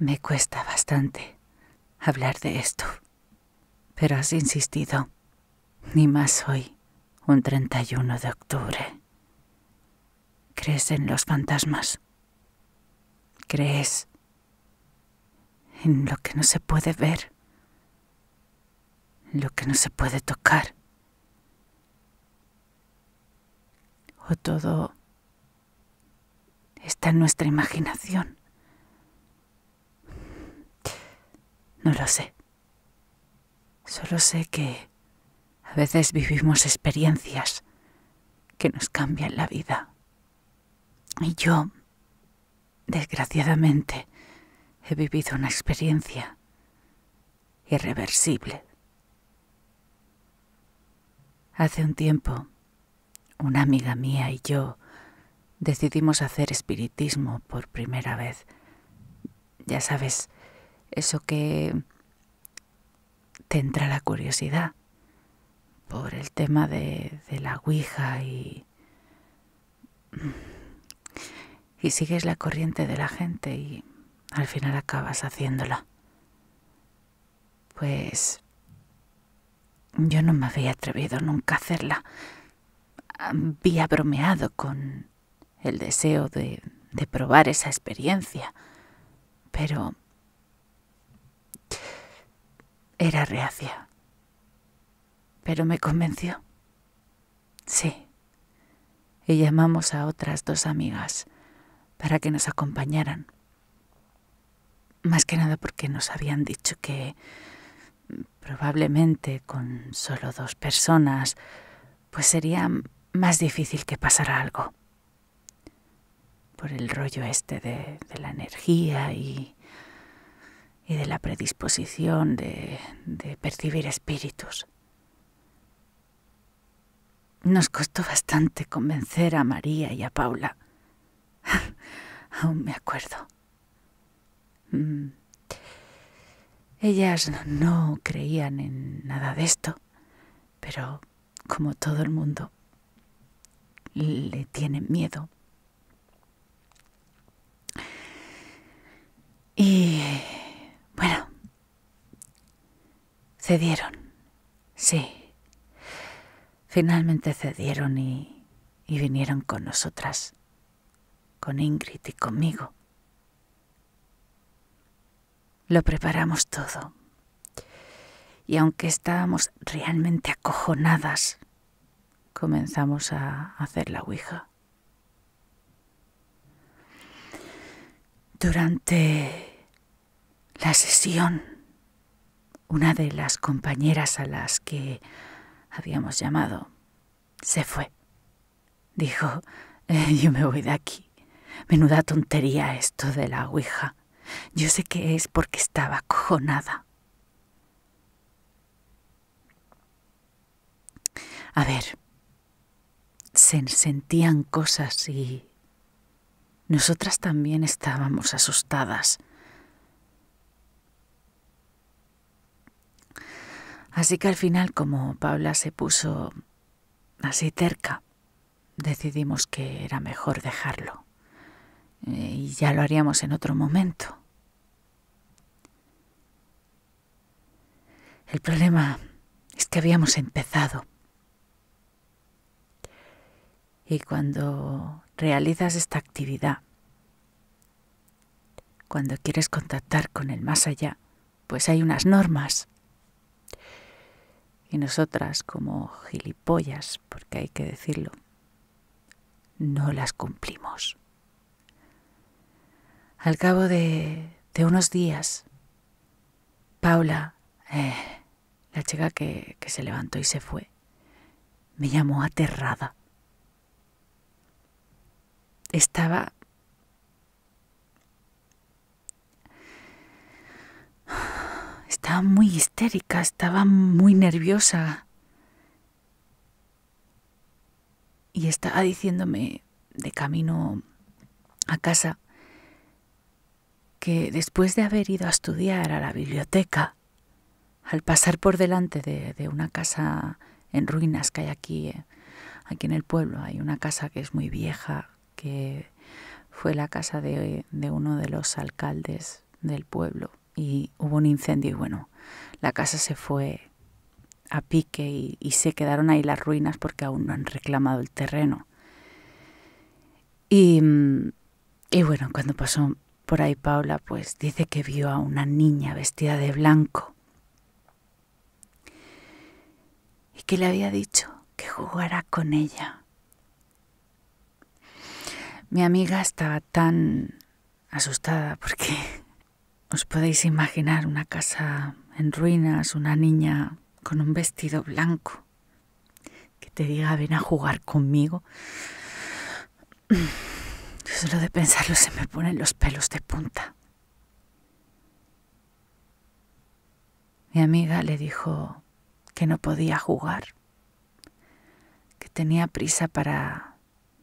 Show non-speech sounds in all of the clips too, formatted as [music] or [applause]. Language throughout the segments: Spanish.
Me cuesta bastante hablar de esto, pero has insistido, ni más hoy, un 31 de octubre. ¿Crees en los fantasmas? ¿Crees en lo que no se puede ver? lo que no se puede tocar? ¿O todo está en nuestra imaginación? sé. Solo sé que a veces vivimos experiencias que nos cambian la vida. Y yo, desgraciadamente, he vivido una experiencia irreversible. Hace un tiempo, una amiga mía y yo decidimos hacer espiritismo por primera vez. Ya sabes, eso que te entra la curiosidad por el tema de, la Ouija y... Y sigues la corriente de la gente y al final acabas haciéndola. Pues yo no me había atrevido nunca a hacerla. Había bromeado con el deseo de probar esa experiencia, pero era reacia, pero me convenció. Sí, y llamamos a otras dos amigas para que nos acompañaran. Más que nada porque nos habían dicho que probablemente con solo dos personas, pues sería más difícil que pasara algo. Por el rollo este de, de la energía y y de la predisposición de, percibir espíritus. Nos costó bastante convencer a María y a Paula. [laughs] Aún me acuerdo. Mm. Ellas no creían en nada de esto, pero como todo el mundo, le tienen miedo. Y Cedieron, sí. Finalmente cedieron y, y vinieron con nosotras, con Ingrid y conmigo. Lo preparamos todo. Y aunque estábamos realmente acojonadas, comenzamos a hacer la Ouija. Durante la sesión una de las compañeras a las que habíamos llamado se fue. Dijo, eh, yo me voy de aquí. Menuda tontería esto de la Ouija. Yo sé que es porque estaba cojonada. A ver, se sentían cosas y nosotras también estábamos asustadas. Así que al final, como Paula se puso así terca, decidimos que era mejor dejarlo. Eh, y ya lo haríamos en otro momento. El problema es que habíamos empezado. Y cuando realizas esta actividad, cuando quieres contactar con el más allá, pues hay unas normas y nosotras como gilipollas, porque hay que decirlo, no las cumplimos. Al cabo de, de unos días, Paula, eh, la chica que, que se levantó y se fue, me llamó aterrada. Estaba Estaba muy histérica, estaba muy nerviosa. Y estaba diciéndome de camino a casa que después de haber ido a estudiar a la biblioteca, al pasar por delante de, una casa en ruinas que hay aquí, aquí en el pueblo, hay una casa que es muy vieja, que fue la casa de uno de los alcaldes del pueblo y hubo un incendio y bueno, la casa se fue a pique y, se quedaron ahí las ruinas porque aún no han reclamado el terreno. Y, mm, y bueno, cuando pasó por ahí Paula, pues dice que vio a una niña vestida de blanco y que le había dicho que jugara con ella. Mi amiga estaba tan asustada porque os podéis imaginar una casa en ruinas, una niña con un vestido blanco que te diga ven a jugar conmigo. Solo de pensarlo se me ponen los pelos de punta. Mi amiga le dijo que no podía jugar, que tenía prisa para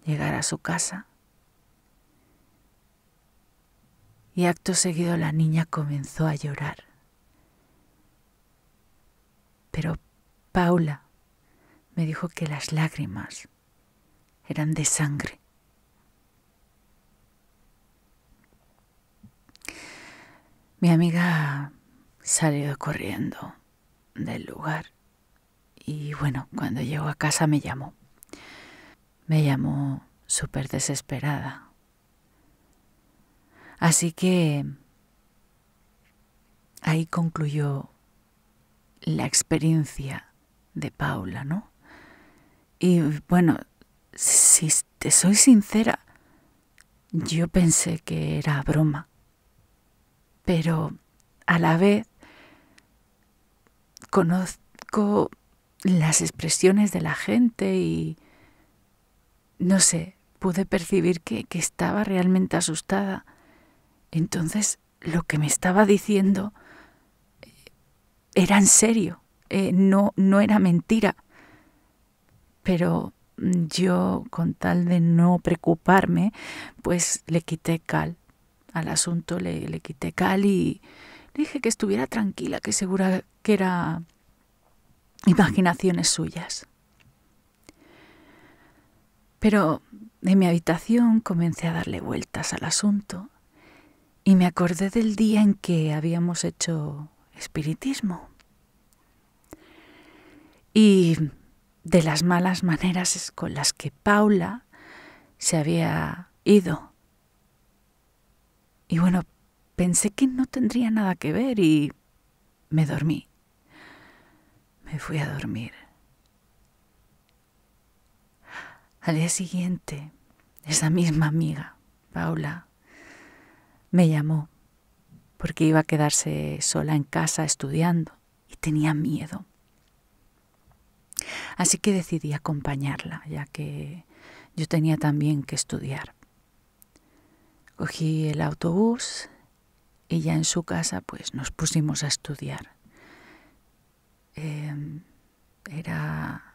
llegar a su casa y acto seguido la niña comenzó a llorar. Pero Paula me dijo que las lágrimas eran de sangre. Mi amiga salió corriendo del lugar y bueno, cuando llegó a casa me llamó. Me llamó súper desesperada Así que ahí concluyó la experiencia de Paula, ¿no? Y bueno, si te soy sincera, yo pensé que era broma, pero a la vez conozco las expresiones de la gente y, no sé, pude percibir que, que estaba realmente asustada entonces, lo que me estaba diciendo era en serio, eh, no, era mentira. Pero yo, con tal de no preocuparme, pues le quité cal al asunto, le, le quité cal y le dije que estuviera tranquila, que segura que era imaginaciones suyas. Pero en mi habitación comencé a darle vueltas al asunto y me acordé del día en que habíamos hecho espiritismo. Y de las malas maneras con las que Paula se había ido. Y bueno, pensé que no tendría nada que ver y me dormí. Me fui a dormir. Al día siguiente, esa misma amiga, Paula, me llamó porque iba a quedarse sola en casa estudiando y tenía miedo. Así que decidí acompañarla, ya que yo tenía también que estudiar. Cogí el autobús y ya en su casa pues nos pusimos a estudiar. Em, era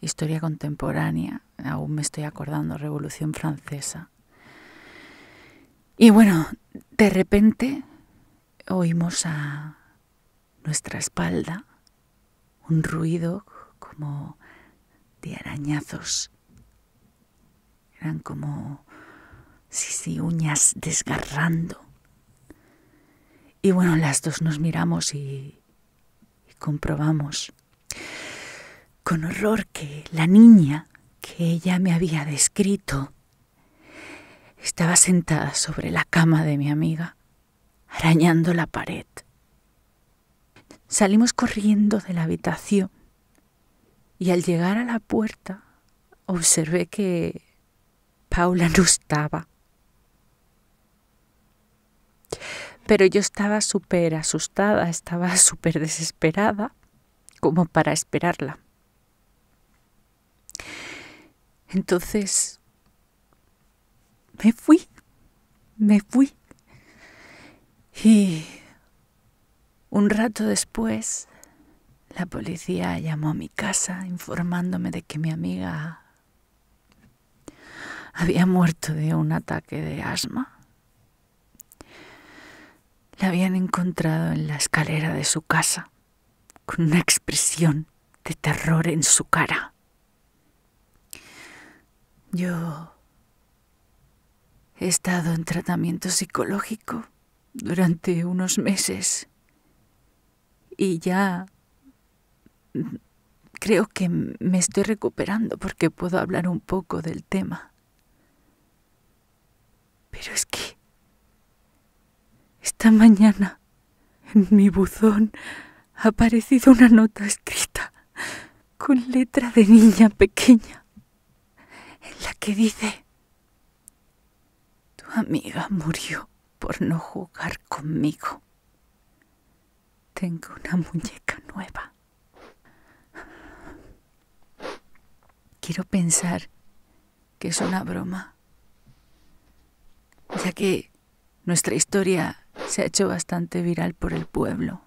historia contemporánea, aún me estoy acordando, Revolución Francesa. Y bueno, de repente oímos a nuestra espalda un ruido como de arañazos. Eran como, sí, sí, uñas desgarrando. Y bueno, las dos nos miramos y comprobamos con horror que la niña que ella me había descrito estaba sentada sobre la cama de mi amiga, arañando la pared. Salimos corriendo de la habitación y al llegar a la puerta observé que Paula no estaba. Pero yo estaba súper asustada, estaba súper desesperada como para esperarla. Entonces me fui, me fui. Y un rato después, la policía llamó a mi casa informándome de que mi amiga había muerto de un ataque de asma. La habían encontrado en la escalera de su casa, con una expresión de terror en su cara. Yo He estado en tratamiento psicológico durante unos meses y ya creo que me estoy recuperando porque puedo hablar un poco del tema. Pero es que esta mañana en mi buzón ha aparecido una nota escrita con letra de niña pequeña en la que dice amiga murió por no jugar conmigo. Tengo una muñeca nueva. Quiero pensar que es una broma, ya que nuestra historia se ha hecho bastante viral por el pueblo.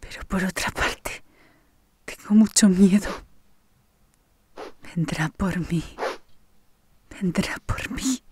Pero por otra parte, tengo mucho miedo. Vendrá por mí vendrá por mí.